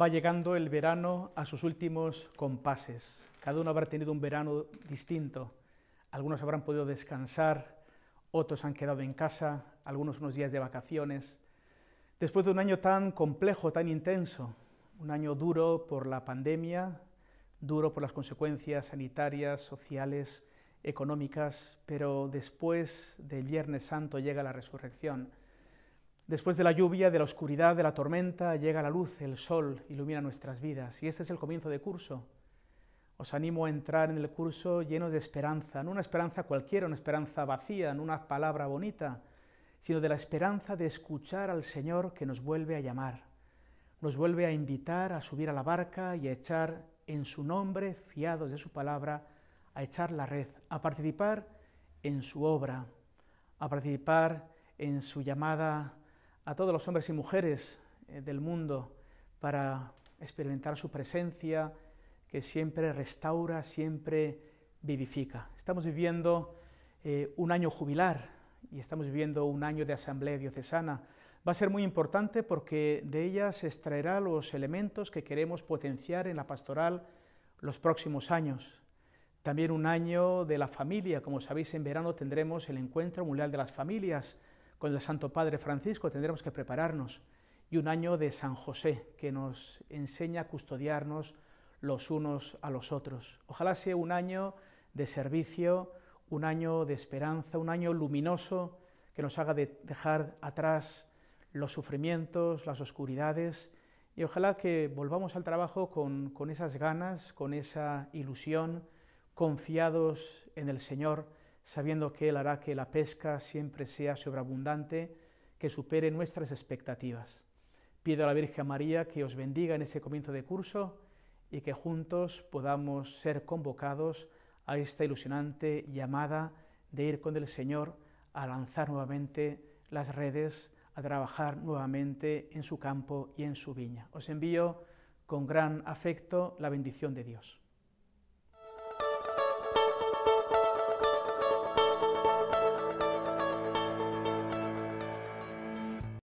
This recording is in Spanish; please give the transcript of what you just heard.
va llegando el verano a sus últimos compases. Cada uno habrá tenido un verano distinto. Algunos habrán podido descansar, otros han quedado en casa, algunos unos días de vacaciones. Después de un año tan complejo, tan intenso, un año duro por la pandemia, duro por las consecuencias sanitarias, sociales, económicas, pero después del Viernes Santo llega la resurrección Después de la lluvia, de la oscuridad, de la tormenta, llega la luz, el sol ilumina nuestras vidas. Y este es el comienzo de curso. Os animo a entrar en el curso llenos de esperanza, no una esperanza cualquiera, una esperanza vacía, no una palabra bonita, sino de la esperanza de escuchar al Señor que nos vuelve a llamar, nos vuelve a invitar a subir a la barca y a echar en su nombre, fiados de su palabra, a echar la red, a participar en su obra, a participar en su llamada a todos los hombres y mujeres eh, del mundo para experimentar su presencia, que siempre restaura, siempre vivifica. Estamos viviendo eh, un año jubilar y estamos viviendo un año de asamblea diocesana. Va a ser muy importante porque de ella se extraerá los elementos que queremos potenciar en la pastoral los próximos años. También un año de la familia, como sabéis en verano tendremos el Encuentro Mundial de las Familias, con el Santo Padre Francisco tendremos que prepararnos y un año de San José que nos enseña a custodiarnos los unos a los otros. Ojalá sea un año de servicio, un año de esperanza, un año luminoso que nos haga dejar atrás los sufrimientos, las oscuridades y ojalá que volvamos al trabajo con, con esas ganas, con esa ilusión, confiados en el Señor sabiendo que Él hará que la pesca siempre sea sobreabundante, que supere nuestras expectativas. Pido a la Virgen María que os bendiga en este comienzo de curso y que juntos podamos ser convocados a esta ilusionante llamada de ir con el Señor a lanzar nuevamente las redes, a trabajar nuevamente en su campo y en su viña. Os envío con gran afecto la bendición de Dios.